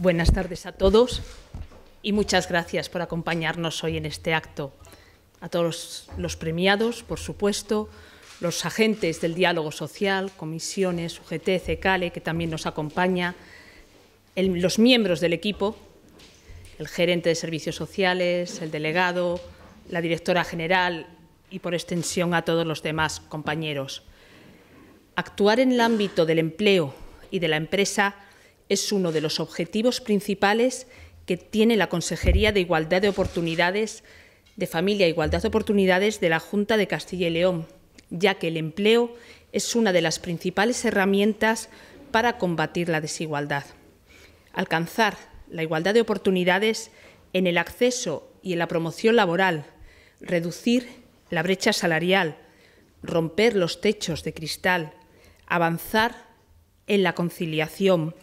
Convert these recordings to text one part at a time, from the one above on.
Buenas tardes a todos y muchas gracias por acompañarnos hoy en este acto. A todos los premiados, por supuesto, los agentes del diálogo social, comisiones, UGT, CECALE, e, que también nos acompaña, los miembros del equipo, el gerente de servicios sociales, el delegado, la directora general y por extensión a todos los demás compañeros. Actuar en el ámbito del empleo y de la empresa es uno de los objetivos principales que tiene la Consejería de Igualdad de Oportunidades de Familia e Igualdad de Oportunidades de la Junta de Castilla y León, ya que el empleo es una de las principales herramientas para combatir la desigualdad. Alcanzar la igualdad de oportunidades en el acceso y en la promoción laboral, reducir la brecha salarial, romper los techos de cristal, avanzar en la conciliación,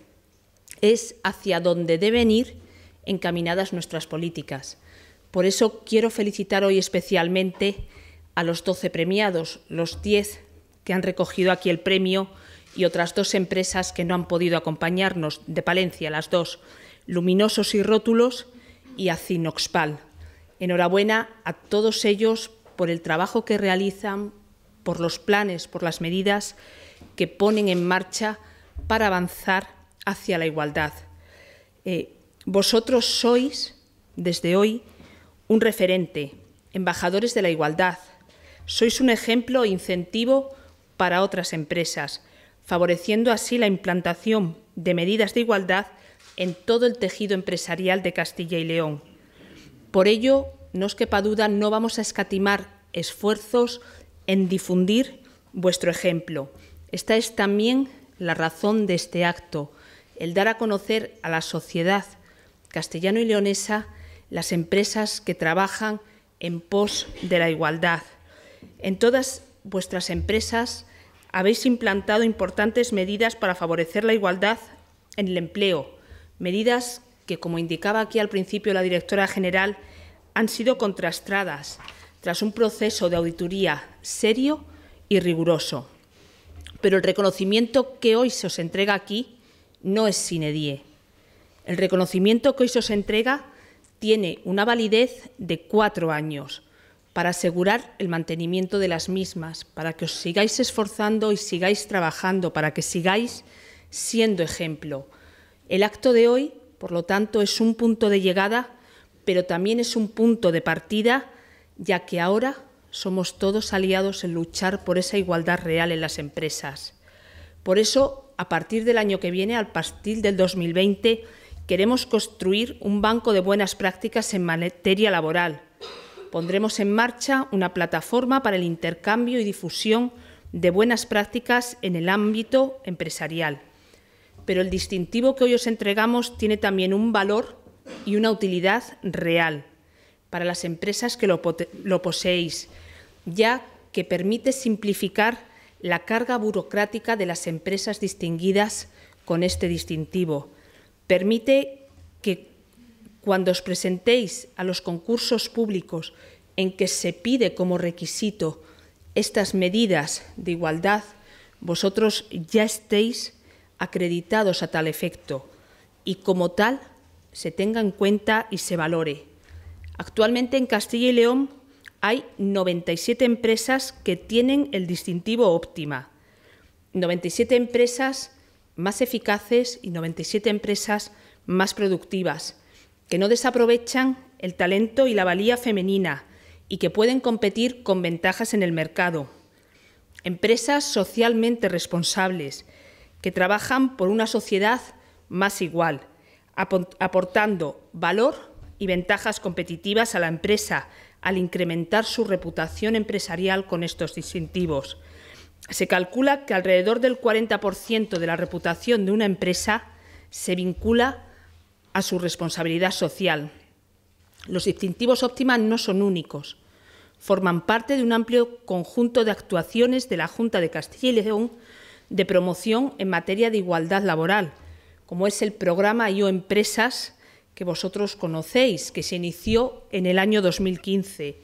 es hacia donde deben ir encaminadas nuestras políticas. Por eso quiero felicitar hoy especialmente a los 12 premiados, los 10 que han recogido aquí el premio y otras dos empresas que no han podido acompañarnos de Palencia, las dos, Luminosos y Rótulos y Acinoxpal. Enhorabuena a todos ellos por el trabajo que realizan, por los planes, por las medidas que ponen en marcha para avanzar hacia la igualdad. Eh, vosotros sois, desde hoy, un referente, embajadores de la igualdad. Sois un ejemplo e incentivo para otras empresas, favoreciendo así la implantación de medidas de igualdad en todo el tejido empresarial de Castilla y León. Por ello, no os quepa duda, no vamos a escatimar esfuerzos en difundir vuestro ejemplo. Esta es también la razón de este acto, el dar a conocer a la sociedad castellano y leonesa las empresas que trabajan en pos de la igualdad. En todas vuestras empresas habéis implantado importantes medidas para favorecer la igualdad en el empleo, medidas que, como indicaba aquí al principio la directora general, han sido contrastadas tras un proceso de auditoría serio y riguroso. Pero el reconocimiento que hoy se os entrega aquí no es sinedie. El reconocimiento que hoy se os entrega tiene una validez de cuatro años para asegurar el mantenimiento de las mismas, para que os sigáis esforzando y sigáis trabajando, para que sigáis siendo ejemplo. El acto de hoy, por lo tanto, es un punto de llegada, pero también es un punto de partida, ya que ahora somos todos aliados en luchar por esa igualdad real en las empresas. Por eso, a partir del año que viene, al partir del 2020, queremos construir un banco de buenas prácticas en materia laboral. Pondremos en marcha una plataforma para el intercambio y difusión de buenas prácticas en el ámbito empresarial. Pero el distintivo que hoy os entregamos tiene también un valor y una utilidad real para las empresas que lo, lo poseéis, ya que permite simplificar la carga burocrática de las empresas distinguidas con este distintivo. Permite que cuando os presentéis a los concursos públicos en que se pide como requisito estas medidas de igualdad, vosotros ya estéis acreditados a tal efecto y como tal se tenga en cuenta y se valore. Actualmente en Castilla y León hay 97 empresas que tienen el distintivo óptima, 97 empresas más eficaces y 97 empresas más productivas, que no desaprovechan el talento y la valía femenina y que pueden competir con ventajas en el mercado. Empresas socialmente responsables, que trabajan por una sociedad más igual, aportando valor y ventajas competitivas a la empresa, al incrementar su reputación empresarial con estos distintivos. Se calcula que alrededor del 40% de la reputación de una empresa se vincula a su responsabilidad social. Los distintivos óptimas no son únicos. Forman parte de un amplio conjunto de actuaciones de la Junta de Castilla y León de promoción en materia de igualdad laboral, como es el programa IO Empresas, que vosotros conocéis, que se inició en el año 2015,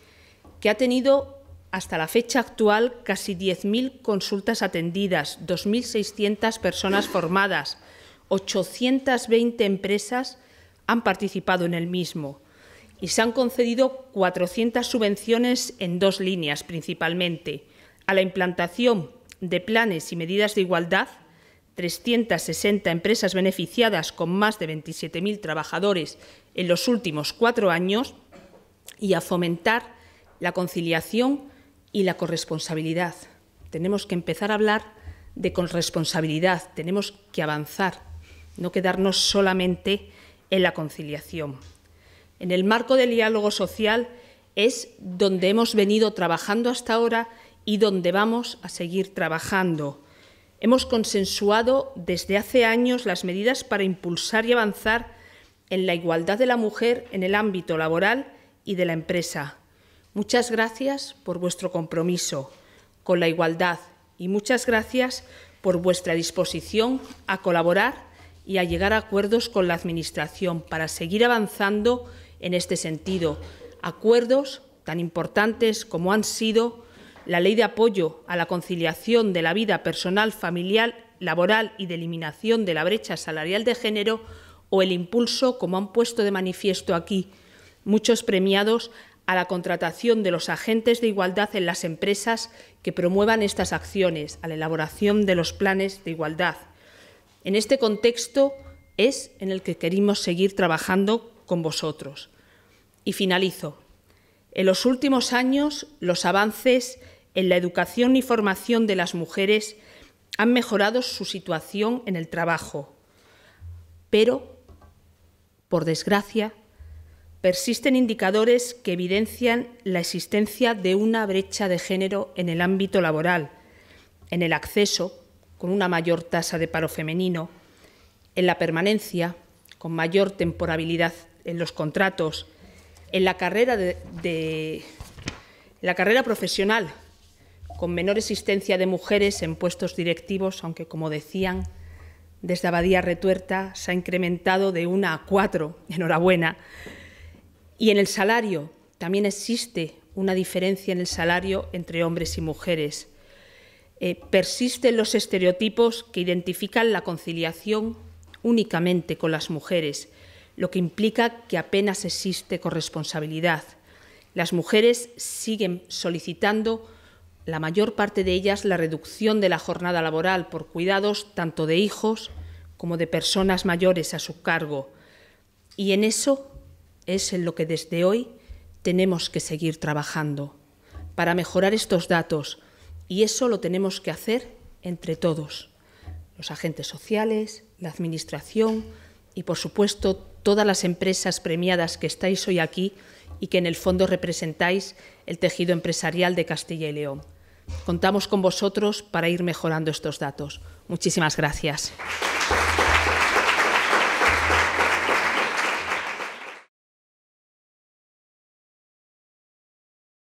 que ha tenido hasta la fecha actual casi 10.000 consultas atendidas, 2.600 personas formadas, 820 empresas han participado en el mismo y se han concedido 400 subvenciones en dos líneas principalmente, a la implantación de planes y medidas de igualdad 360 empresas beneficiadas con más de 27.000 trabajadores en los últimos cuatro años y a fomentar la conciliación y la corresponsabilidad. Tenemos que empezar a hablar de corresponsabilidad, tenemos que avanzar, no quedarnos solamente en la conciliación. En el marco del diálogo social es donde hemos venido trabajando hasta ahora y donde vamos a seguir trabajando Hemos consensuado desde hace años las medidas para impulsar y avanzar en la igualdad de la mujer en el ámbito laboral y de la empresa. Muchas gracias por vuestro compromiso con la igualdad y muchas gracias por vuestra disposición a colaborar y a llegar a acuerdos con la Administración para seguir avanzando en este sentido. Acuerdos tan importantes como han sido la Ley de Apoyo a la Conciliación de la Vida Personal, Familiar, Laboral y de Eliminación de la Brecha Salarial de Género o el impulso, como han puesto de manifiesto aquí muchos premiados, a la contratación de los agentes de igualdad en las empresas que promuevan estas acciones, a la elaboración de los planes de igualdad. En este contexto es en el que queremos seguir trabajando con vosotros. Y finalizo. En los últimos años, los avances en la educación y formación de las mujeres han mejorado su situación en el trabajo, pero, por desgracia, persisten indicadores que evidencian la existencia de una brecha de género en el ámbito laboral, en el acceso, con una mayor tasa de paro femenino, en la permanencia, con mayor temporabilidad en los contratos, en la carrera, la carrera profesional, con menor existencia de mujeres en puestos directivos, aunque, como decían, desde Abadía Retuerta se ha incrementado de una a cuatro, enhorabuena. Y en el salario también existe una diferencia en el salario entre hombres y mujeres. Eh, persisten los estereotipos que identifican la conciliación únicamente con las mujeres, lo que implica que apenas existe corresponsabilidad. Las mujeres siguen solicitando la mayor parte de ellas la reducción de la jornada laboral por cuidados tanto de hijos como de personas mayores a su cargo. Y en eso es en lo que desde hoy tenemos que seguir trabajando para mejorar estos datos y eso lo tenemos que hacer entre todos, los agentes sociales, la Administración y, por supuesto, todas las empresas premiadas que estáis hoy aquí y que en el fondo representáis el tejido empresarial de Castilla y León. Contamos con vosotros para ir mejorando estos datos. Muchísimas gracias.